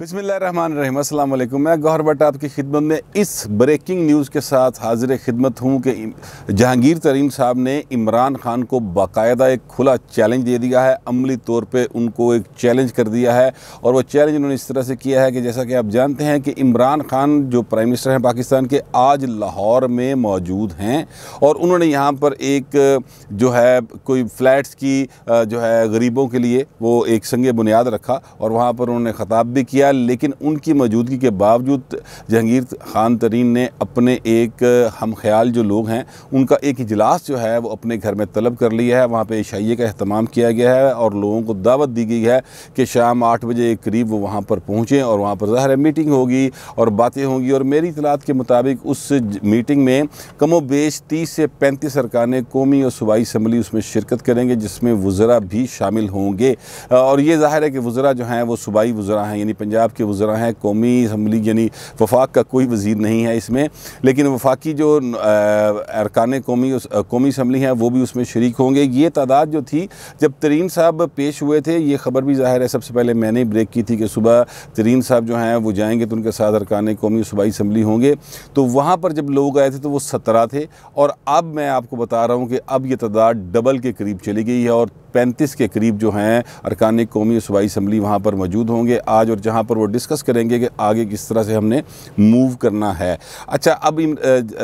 बिसमीम मैं गौहर भट्ट आपकी खिदमत में इस ब्रेकिंग न्यूज़ के साथ हाजिर खिदमत हूँ कि जहांगीर तरीन साहब ने इमरान खान को बाकायदा एक खुला चैलेंज दे दिया है अमली तौर पे उनको एक चैलेंज कर दिया है और वो चैलेंज उन्होंने इस तरह से किया है कि जैसा कि आप जानते हैं कि इमरान खान जो प्राइम मिनिस्टर हैं पाकिस्तान के आज लाहौर में मौजूद हैं और उन्होंने यहाँ पर एक जो है कोई फ्लैट्स की जो है गरीबों के लिए वो एक संग बुनियाद रखा और वहाँ पर उन्होंने ख़ताब भी किया गया लेकिन उनकी मौजूदगी के बावजूद जहांगीर खान तरीन ने अपने एक हम ख्याल जो लोग हैं उनका एक इजलास जो है वो अपने घर में तलब कर लिया है वहाँ पर इशाइये का अहतमाम किया गया है और लोगों को दावत दी गई है कि शाम आठ बजे करीब वो वहाँ पर पहुँचें और वहाँ पर ज़ाहिर मीटिंग होगी और बातें होंगी और मेरी इतलात के मुताबिक उस मीटिंग में कमो बेश तीस से पैंतीस अरकान कौमी और सूबाई इसम्बली उसमें शिरकत करेंगे जिसमें वज़रा भी शामिल होंगे और ये ज़ाहिर है कि वज़रा जो हैं वो सूबाई वज़रा हैं यानी पंजाब के वज़रा हैं कौमी इसम्बली यानी वफाक का कोई वजीर नहीं है इसमें लेकिन वफाकी जो अरकान कौमी कौमी इसम्बली हैं वो भी उसमें शरीक होंगे ये तादाद जो थी जब तरीन साहब पेश हुए थे ये खबर भी ज़ाहिर है सबसे पहले मैंने ब्रेक की थी कि सुबह तरीन साहब जो हैं वो जाएंगे तो उनके साथ अरकान कौमी सूबाई इसम्बली होंगे तो वहाँ पर जब लोग आए थे तो वो सत्रह थे और अब मैं आपको बता रहा हूँ कि अब ये तादाद डबल के करीब चली गई है और पैंतीस के करीब जो हैं अरकान कौमी सूबाई इसम्बली वहाँ पर मौजूद होंगे आज और जहाँ यहाँ पर वो डिस्कस करेंगे कि आगे किस तरह से हमने मूव करना है अच्छा अब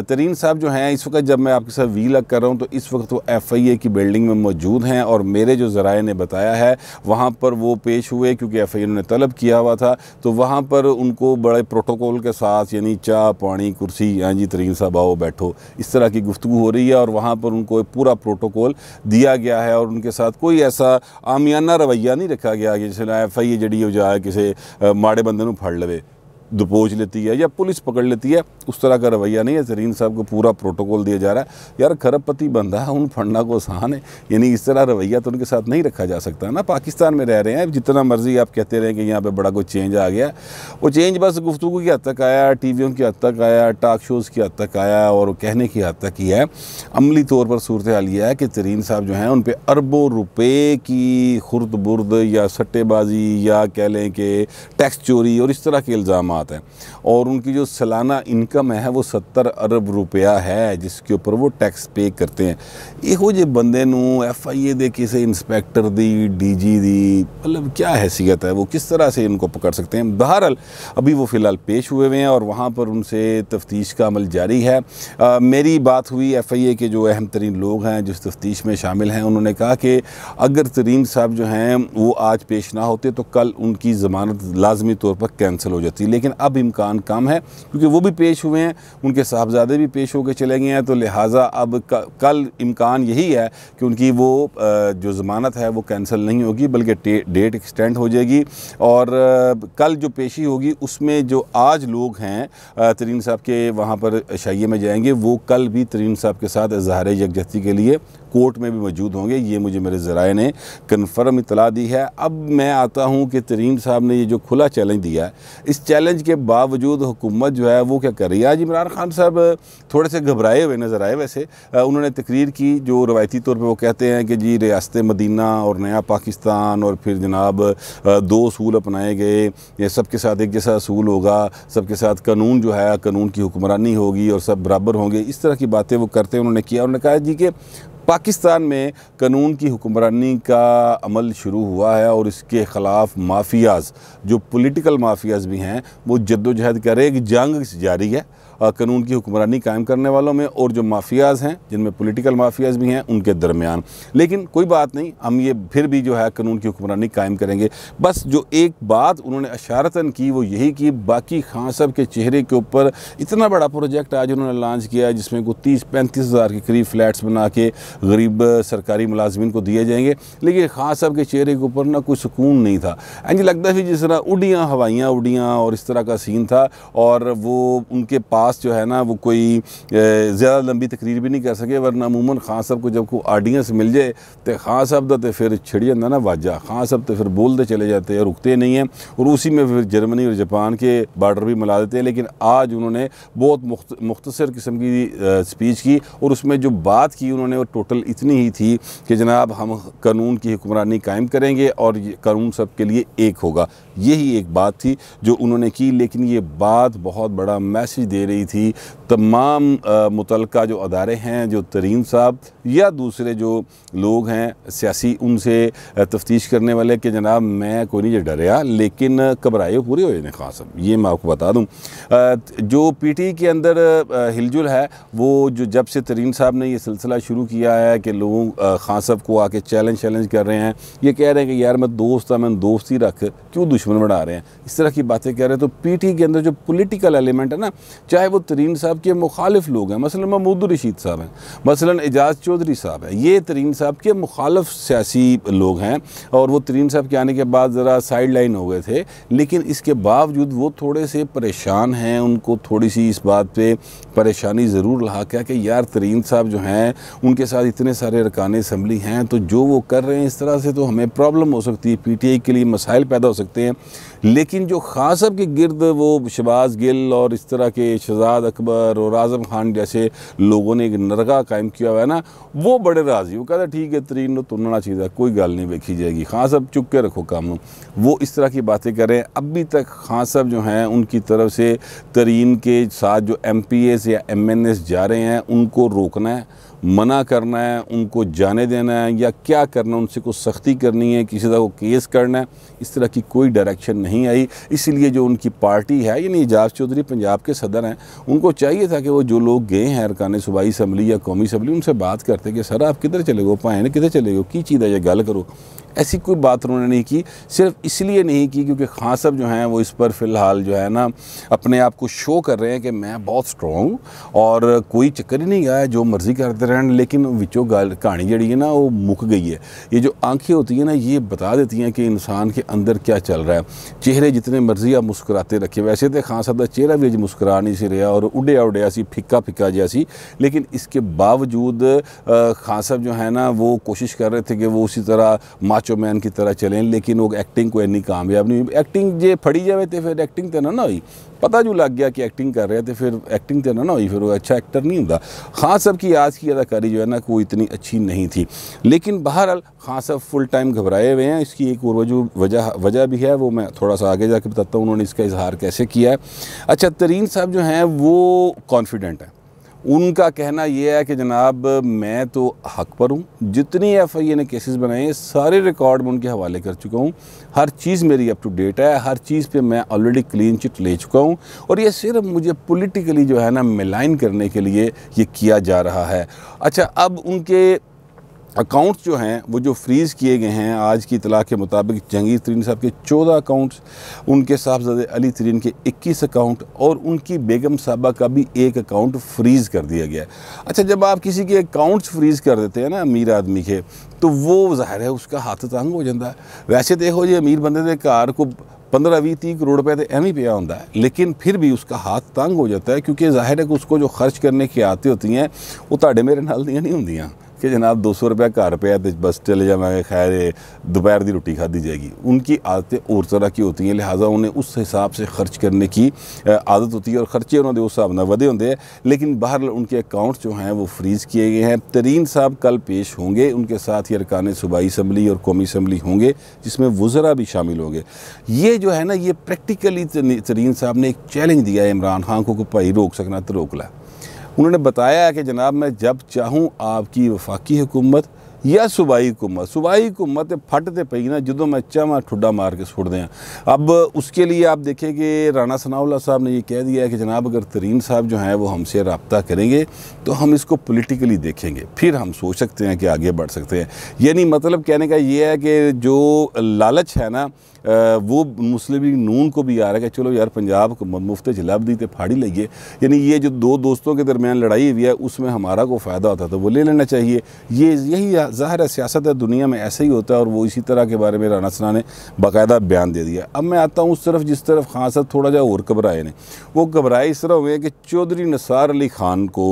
तरीन साहब जो हैं इस वक्त जब मैं आपके साथ वी लग कर रहा हूँ तो इस वक्त वो एफ़ आई ए की बिल्डिंग में मौजूद हैं और मेरे जो ज़राए ने बताया है वहाँ पर वो पेश हुए क्योंकि एफ़ आई ने तलब किया हुआ था तो वहाँ पर उनको बड़े प्रोटोकॉल के साथ यानी चाह पानी कुर्सी हाँ जी तरीन साहब आओ बैठो इस तरह की गुफ्तु हो रही है और वहाँ पर उनको पूरा प्रोटोकॉल दिया गया है और उनके साथ कोई ऐसा आमियाना रवैया नहीं रखा गया कि जैसे एफ आई ए जड़ी हो जाए किसी ਮਾੜੇ ਬੰਦੇ ਨੂੰ ਫੜ ਲਵੇ दबोच लेती है या पुलिस पकड़ लेती है उस तरह का रवैया नहीं है जरीन साहब को पूरा प्रोटोकॉल दिया जा रहा है यार खरबपति बंदा है उन फंडा को आसान है यानी इस तरह रवैया तो उनके साथ नहीं रखा जा सकता ना पाकिस्तान में रह रहे हैं जितना मर्जी आप कहते रहे कि यहाँ पर बड़ा कोई चेंज आ गया वो चेंज बस गुफ्तु की हद तक आया टी वी की हद तक आया टाक शोज़ की हद तक आया और कहने की हद तक ही है अमली तौर पर सूरत हाल यह है कि जरीन साहब जो हैं उन पर अरबों रुपये की खुर्द बुर्द या सट्टेबाजी या कह लें कि टैक्स चोरी और इस तरह के इल्ज़ाम जमात हैं और उनकी जो सालाना इनकम है वो सत्तर अरब रुपया है जिसके ऊपर वो टैक्स पे करते हैं ਇਹੋ ਜਿਹੇ ਬੰਦੇ ਨੂੰ ਐਫ ਆਈ किसी इंस्पैक्टर की डी जी ਡੀ मतलब क्या हैसियत है वो किस तरह से इनको पकड़ सकते हैं बहरहाल अभी वो फ़िलहाल पेश हुए हुए हैं और वहाँ पर उनसे तफ्तीश का अमल जारी है आ, मेरी बात हुई एफ़ आई ए के जो अहम तरीन लोग हैं जिस तफ्तीश में शामिल हैं उन्होंने कहा कि अगर तरीन साहब जो हैं वो आज पेश ना होते तो कल उनकी ज़मानत लाजमी तौर पर कैंसिल हो जाती लेकिन लेकिन अब इम्कान कम है क्योंकि वो भी पेश हुए हैं उनके साहबजादे भी पेश होकर चले गए हैं तो लिहाजा अब कल इम्कान यही है कि उनकी वो जो ज़मानत है वो कैंसिल नहीं होगी बल्कि डेट एक्सटेंड हो जाएगी और कल जो पेशी होगी उसमें जो आज लोग हैं तरीन साहब के वहाँ पर शाइये में जाएंगे वो कल भी तरीन साहब के साथ इजहार यकजहती के लिए कोर्ट में भी मौजूद होंगे ये मुझे मेरे ज़राए ने कन्फर्म इतला दी है अब मैं आता हूँ कि तरीन साहब ने ये जो खुला चैलेंज दिया है इस चैलेंज के बावजूद हुकूमत जो है वो क्या कर रही है आज इमरान खान साहब थोड़े से घबराए हुए नज़र आए वैसे उन्होंने तकरीर की जो रवायती तौर पर वो कहते हैं कि जी रियासत मदीना और नया पाकिस्तान और फिर जनाब दो असूल अपनाए गए ये सबके साथ एक जैसा असूल होगा सबके साथ कानून जो है कानून की हुक्मरानी होगी और सब बराबर होंगे इस तरह की बातें वो करते हैं उन्होंने किया उन्होंने कहा जी कि पाकिस्तान में कानून की हुक्मरानी का अमल शुरू हुआ है और इसके ख़िलाफ़ माफियाज जो पॉलिटिकल माफियाज भी हैं वो जद्दोजहद कर रहे एक जंग जारी है कानून की हुक्मरानी कायम करने वालों में और जो माफियाज़ हैं जिनमें पोलिटिकल माफियाज़ भी हैं उनके दरमियान लेकिन कोई बात नहीं हम ये फिर भी जो है कानून की हुक्मरानी कायम करेंगे बस जो एक बात उन्होंने अशारता की वो यही कि बाकी खान साहब के चेहरे के ऊपर इतना बड़ा प्रोजेक्ट आज उन्होंने लॉन्च किया जिसमें को तीस पैंतीस हज़ार के करीब फ्लैट्स बना के गरीब सरकारी मुलाजमन को दिए जाएंगे लेकिन खान साहब के चेहरे के ऊपर ना कोई सुकून नहीं था एंड लगता है जिस तरह उडियाँ हवाइयाँ उडियाँ और इस तरह का सीन था और वो उनके पास पास जो है ना वो कोई ज़्यादा लंबी तकरीर भी नहीं कर सके वरना अमूमन खान साहब को जब कोई ऑडियंस मिल जाए तो खान साहब का तो फिर छिड़ी जाता ना वाजा खान साहब तो फिर बोलते चले जाते हैं रुकते नहीं हैं और उसी में फिर जर्मनी और जापान के बार्डर भी मिला देते हैं लेकिन आज उन्होंने बहुत मुख्तसर किस्म की स्पीच की और उसमें जो बात की उन्होंने वो टोटल इतनी ही थी कि जनाब हम कानून की हुक्मरानी कायम करेंगे और कानून सब के लिए एक होगा यही एक बात थी जो उन्होंने की लेकिन ये बात बहुत बड़ा मैसेज दे रही गई थी तमाम मुतल जो अदारे हैं जो तरीन साहब या दूसरे जो लोग हैं सियासी उनसे तफ्तीश करने वाले कि जनाब मैं कोई नहीं डरया लेकिन घबराए पूरे हुए ने खास साहब ये मैं आपको बता दूँ जो पी टी के अंदर हिलजुल है वो जो जब से तरीन साहब ने यह सिलसिला शुरू किया है कि लोगों खान साहब को आके चैलेंज चैलेंज कर रहे हैं ये कह रहे हैं कि यार मैं दोस्त था मैं दोस्ती रख क्यों दुश्मन बना रहे हैं इस तरह की बातें कह रहे हैं तो पी टी के अंदर जो पोलिटिकल एलिमेंट है ना चाहे वो तरीन साहब के मुखालिफ लोग हैं मसलन महमूद रशीद साहब हैं मसलन एजाज चौधरी साहब हैं ये तरीन साहब के मुखालफ सियासी लोग हैं और वो तरीन साहब के आने के बाद ज़रा साइड लाइन हो गए थे लेकिन इसके बावजूद वो थोड़े से परेशान हैं उनको थोड़ी सी इस बात पर परेशानी ज़रूर रहा क्या कि यार तरीन साहब जो हैं उनके साथ इतने सारे रकान असम्बली हैं तो जो वो कर रहे हैं इस तरह से तो हमें प्रॉब्लम हो सकती है पी टी आई के लिए मसाइल पैदा हो सकते हैं लेकिन जो खान साहब के गिरद वो शबाज गिल और इस तरह के शहजाद अकबर और आज़म खान जैसे लोगों ने एक नरगा कायम किया हुआ है ना वो बड़े राजी वो कहते ठीक है तरीन नो तुरना चाहिए कोई गल नहीं देखी जाएगी खान साहब चुप के रखो काम वो इस तरह की बातें करें अभी तक खान साहब जो हैं उनकी तरफ से तरीन के साथ जो एम या एम जा रहे हैं उनको रोकना है मना करना है उनको जाने देना है या क्या करना है उनसे कुछ सख्ती करनी है किसी तरह को केस करना है इस तरह की कोई डायरेक्शन नहीं आई इसलिए जो उनकी पार्टी है यानी एजाज चौधरी पंजाब के सदर हैं उनको चाहिए था कि वो जो लोग गए हैं अरकान सूबाई असम्बली या कौमी असम्बली उनसे बात करते कि सर आप किधर चले गए पाए ना किधर चले गए की चीज़ है ये गल करो ऐसी कोई बात उन्होंने नहीं की सिर्फ इसलिए नहीं की क्योंकि खान साहब जो हैं वो इस पर फ़िलहाल जो है ना अपने आप को शो कर रहे हैं कि मैं बहुत स्ट्रॉन्ग हूँ और कोई चक्कर ही नहीं गया जो मर्ज़ी करते रहन लेकिन विचों गल कहानी जड़ी है ना वो मुक गई है ये जो आंखें होती हैं ना ये बता देती हैं कि इंसान के अंदर क्या चल रहा है चेहरे जितने मर्ज़ी आप मुस्कुराते रखे वैसे तो खान साहब का चेहरा भी अज मुस्कुरा नहीं सी रहा और उडया उडया सी फिक्का फिक्का जहा सी लेकिन इसके बावजूद खान साहब जो है ना वो कोशिश कर रहे थे कि वो उसी तरह मैन की तरह चलें लेकिन वो एक्टिंग ਐਕਟਿੰਗ इन्नी कामयाब नहीं हुई एक्टिंग जो फ़ड़ी जाए तो फिर एक्टिंग तो ना ना हुई पता जो लग गया कि एक्टिंग कर रहे तो फिर एक्टिंग तो ना ना हुई फिर वो अच्छा एक्टर नहीं हूँ खान साहब की आज की अदाकारी जो है ना वो इतनी अच्छी नहीं थी लेकिन बहरहाल खान साहब फुल टाइम घबराए हुए हैं इसकी एक और वजह वजह वजह भी है वो मैं थोड़ा सा आगे कर बताता हूँ उन्होंने इसका इजहार कैसे किया है अच्छा तरीन साहब जो हैं वो कॉन्फिडेंट हैं उनका कहना यह है कि जनाब मैं तो हक पर हूँ जितनी एफ आई ए ने केसेस बनाए हैं सारे रिकॉर्ड मैं उनके हवाले कर चुका हूँ हर चीज़ मेरी अप टू डेट है हर चीज़ पे मैं ऑलरेडी क्लीन चिट ले चुका हूँ और ये सिर्फ मुझे पॉलिटिकली जो है ना मिलाइन करने के लिए ये किया जा रहा है अच्छा अब उनके अकाउंट्स जो हैं वो जो फ्रीज़ किए गए हैं आज की इतला के मुताबिक जंगीर तरीन साहब के चौदह अकाउंट्स उनके साहबजादे अली तरीन के इक्कीस अकाउंट और उनकी बेगम साहबा का भी एक अकाउंट फ्रीज़ कर दिया गया अच्छा जब आप किसी के अकाउंट्स फ्रीज़ कर देते हैं ना अमीर आदमी के तो वो ज़ाहिर है उसका हाथ तंग हो जाता है वैसे देखो तो जी अमीर बंदे के घर को पंद्रह भी तीह करोड़ रुपए तो एवं पिया होता है लेकिन फिर भी उसका हाथ तंग हो जाता है क्योंकि जाहिर है कि उसको जो खर्च करने की आते होती हैं वो ताड़े मेरे नाल दियाँ नहीं होंदियाँ कि जनाब दो सौ रुपया घर पे तो बस चले जाएंगे खैर दोपहर की रोटी खाधी जाएगी उनकी आदतें और तरह की होती हैं लिहाजा उन्हें उस हिसाब से खर्च करने की आदत होती है और खर्चे उन्होंने उस हिसाब ना वधे होंगे लेकिन बाहर उनके अकाउंट जो हैं वो फ्रीज़ किए गए हैं तरीन साहब कल पेश होंगे उनके साथ ही अरकान सूबाई इसम्बली और कौमी इसम्बली होंगे जिसमें वज़रा भी शामिल होंगे ये जो है ना ये प्रैक्टिकली तरीन साहब ने एक चैलेंज दिया है इमरान खान को भाई रोक सकना तो रोक ला उन्होंने बताया कि जनाब मैं जब चाहूँ आपकी वफाकी हुकूमत या सूबाई हुकूमत सूबाई हुकूमत फटते पई ना जो मैं चाहवा ठुडा मार के सुट दें अब उसके लिए आप देखें कि राना सनाउल्ला साहब ने ये कह दिया है कि जनाब अगर तरीन साहब जो हैं वो हमसे रबता करेंगे तो हम इसको पोलिटिकली देखेंगे फिर हम सोच सकते हैं कि आगे बढ़ सकते हैं यानी मतलब कहने का ये है कि जो लालच है ना वो मुस्लिम लीग नून को भी आ रहा है कि चलो यार पंजाब को मुफ्त जलाब दी तो फाड़ी लीजिए यानी ये जो दो दोस्तों के दरमियान लड़ाई हुई है उसमें हमारा को फ़ायदा होता तो वो ले लेना चाहिए ये यही ज़ाहिर है सियासत है दुनिया में ऐसे ही होता है और वो इसी तरह के बारे में राना सना ने बाकायदा बयान दे दिया अब मैं आता हूँ उस तरफ जिस तरफ खान साहब थोड़ा जा और घबराए ने वो घबराए इस तरह हुए कि चौधरी नसार अली खान को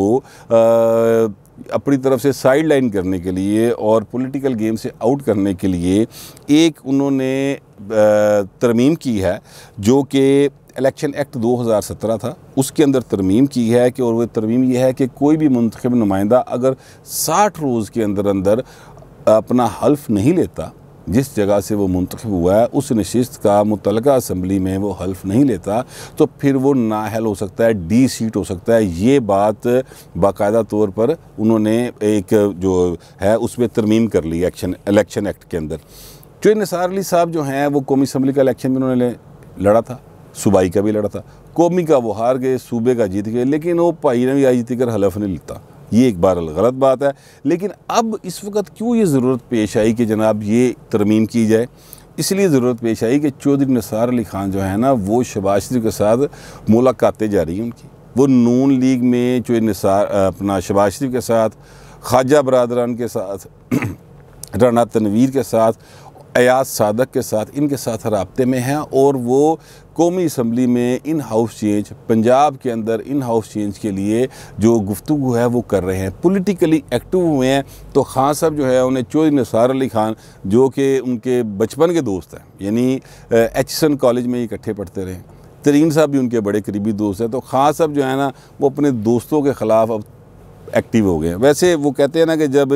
अपनी तरफ से साइड लाइन करने के लिए और पॉलिटिकल गेम से आउट करने के लिए एक उन्होंने तरमीम की है जो कि इलेक्शन एक्ट 2017 था उसके अंदर तरमीम की है कि और वह तरमीम यह है कि कोई भी मंतखब नुमाइंदा अगर 60 रोज़ के अंदर अंदर अपना हल्फ नहीं लेता जिस जगह से वो मुंतखब हुआ है उस नशस्त का मुतल असम्बली में वो हल्फ नहीं लेता तो फिर वो नाहल हो सकता है डी सीट हो सकता है ये बात बाकायदा तौर पर उन्होंने एक जो है उसमें तरमीम कर ली एक्शन इलेक्शन एक्ट के अंदर जो निसार अली साहब जो हैं वो कौमी असम्बली का इलेक्शन भी उन्होंने लड़ा था सूबाई का भी लड़ा था कौमी का वो हार गए सूबे का जीत गए लेकिन वो भाई ने भी आज तक हलफ नहीं लेता ये एक बार गलत बात है लेकिन अब इस वक्त क्यों ये ज़रूरत पेश आई कि जनाब ये तरमीम की जाए इसलिए ज़रूरत पेश आई कि चौधरी निसार अली ख़ान जो है ना वो शबाज शरीफ के साथ मुलाकातें जा रही हैं उनकी वो नून लीग में जो निसार अपना शबाज शरीफ के साथ ख्वाजा बरदरान के साथ राना तनवीर के साथ अयाज सादक के साथ इनके साथ रबते में हैं और वो कौमी इसम्बली में इन हाउस चेंज पंजाब के अंदर इन हाउस चेंज के लिए जो गुफ्तु है वो कर रहे हैं पोलिटिकली एक्टिव हुए हैं तो खान साहब जो है उन्हें चौधरी निसार अली खान जो कि उनके बचपन के दोस्त हैं यानी एच सन कॉलेज में इकट्ठे पढ़ते रहे तरीन साहब भी उनके बड़े करीबी दोस्त हैं तो खान साहब जो है ना वो अपने दोस्तों के ख़िलाफ़ अब एक्टिव हो गए वैसे वो कहते हैं ना कि जब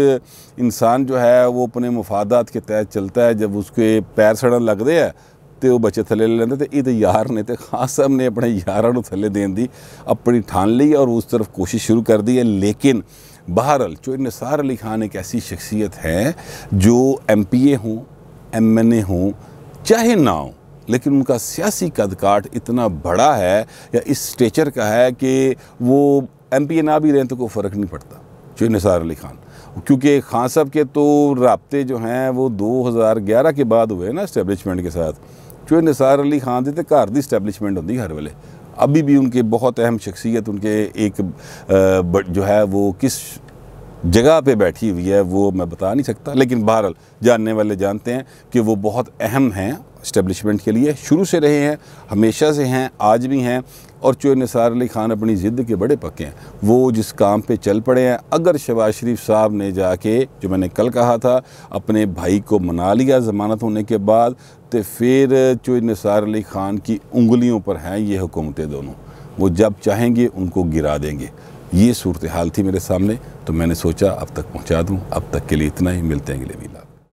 इंसान जो है वो अपने मफादात के तहत चलता है जब उसके पैर सड़न लगते हैं तो ਉਹ बच्चे थले ले लेंगे तो ये तो यार ने तो खास साहब ने अपने यारों को थले ਦੇਣ दी अपनी ठान ली और उस तरफ कोशिश शुरू कर दी है लेकिन बहरल जो निसार अली खान एक ऐसी शख्सियत है जो एम पी ए हों एम एन ए हों चाहे ना हों लेकिन उनका सियासी कदकाठ इतना बड़ा है या इस स्टेचर का है कि वो एम पी ए ना भी रहें तो कोई फ़र्क नहीं पड़ता जो निसार अली खान क्योंकि खान साहब के तो रबते जो हैं वो 2011 के बाद हुए ना इस्टेबलिशमेंट के साथ जो निसार अली खान थे तो घर की इस्टेबलिशमेंट होंगी हर वेले अभी भी उनके बहुत अहम शख्सियत उनके एक जो है वो किस जगह पे बैठी हुई है वो मैं बता नहीं सकता लेकिन बहरहाल जानने वाले जानते हैं कि वो बहुत अहम हैं इस्टेबलिशमेंट के लिए शुरू से रहे हैं हमेशा से हैं आज भी हैं और चो निसार अली खान अपनी ज़िद्द के बड़े पक्के हैं वो जिस काम पे चल पड़े हैं अगर शबाज शरीफ साहब ने जाके जो मैंने कल कहा था अपने भाई को मना लिया ज़मानत होने के बाद तो फिर चो निसार अली खान की उंगलियों पर हैं ये हुकूमतें दोनों वो जब चाहेंगे उनको गिरा देंगे ये सूरत हाल थी मेरे सामने तो मैंने सोचा अब तक पहुँचा दूँ अब तक के लिए इतना ही मिलते हैं अगले मिला